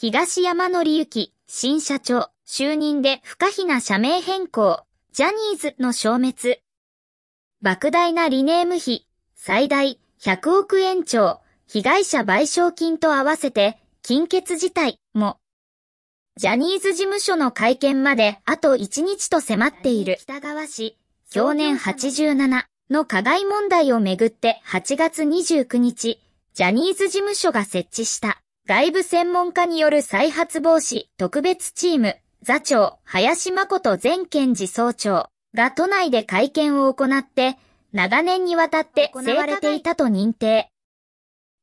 東山紀之、新社長、就任で不可避な社名変更、ジャニーズの消滅。莫大なリネーム費、最大100億円超、被害者賠償金と合わせて、金欠事態も。ジャニーズ事務所の会見まであと1日と迫っている北川氏、去年87の加害問題をめぐって8月29日、ジャニーズ事務所が設置した外部専門家による再発防止特別チーム、座長、林誠前検事総長が都内で会見を行って、長年にわたって行われていたと認定。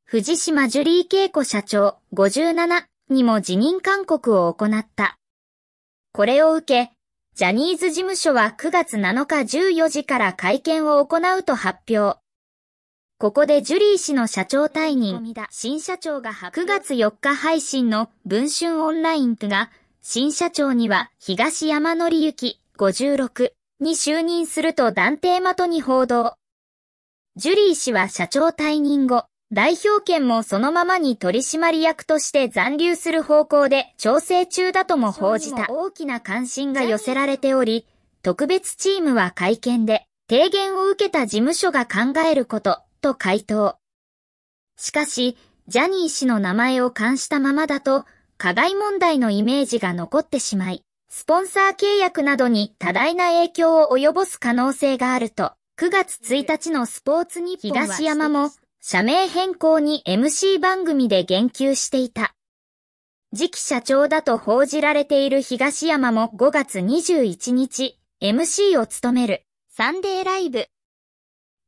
藤島ジュリー恵子社長57にも辞任勧告を行った。これを受け、ジャニーズ事務所は9月7日14時から会見を行うと発表。ここでジュリー氏の社長退任、新社長が9月4日配信の文春オンラインが、新社長には東山則之56に就任すると断定的に報道。ジュリー氏は社長退任後、代表権もそのままに取締役として残留する方向で調整中だとも報じた大きな関心が寄せられており、特別チームは会見で提言を受けた事務所が考えること、と回答。しかし、ジャニー氏の名前を冠したままだと、加害問題のイメージが残ってしまい、スポンサー契約などに多大な影響を及ぼす可能性があると、9月1日のスポーツに東山も、社名変更に MC 番組で言及していた。次期社長だと報じられている東山も5月21日、MC を務める、サンデーライブ、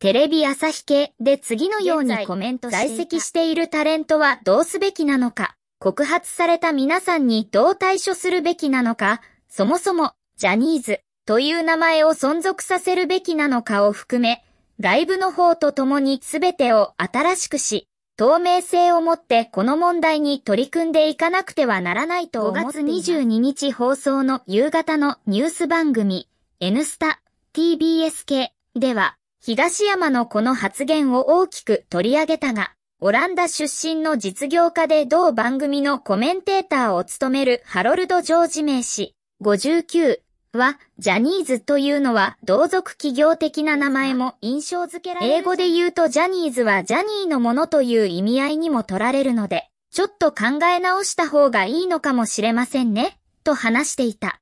テレビ朝日系で次のようにコメント在籍しているタレントはどうすべきなのか、告発された皆さんにどう対処するべきなのか、そもそも、ジャニーズという名前を存続させるべきなのかを含め、外部の方と共に全てを新しくし、透明性を持ってこの問題に取り組んでいかなくてはならないと思ってい5月22日放送の夕方のニュース番組、N スタ TBS 系では、東山のこの発言を大きく取り上げたが、オランダ出身の実業家で同番組のコメンテーターを務めるハロルド・ジョージ名氏、59は、ジャニーズというのは同族企業的な名前も印象づけられる。英語で言うとジャニーズはジャニーのものという意味合いにも取られるので、ちょっと考え直した方がいいのかもしれませんね、と話していた。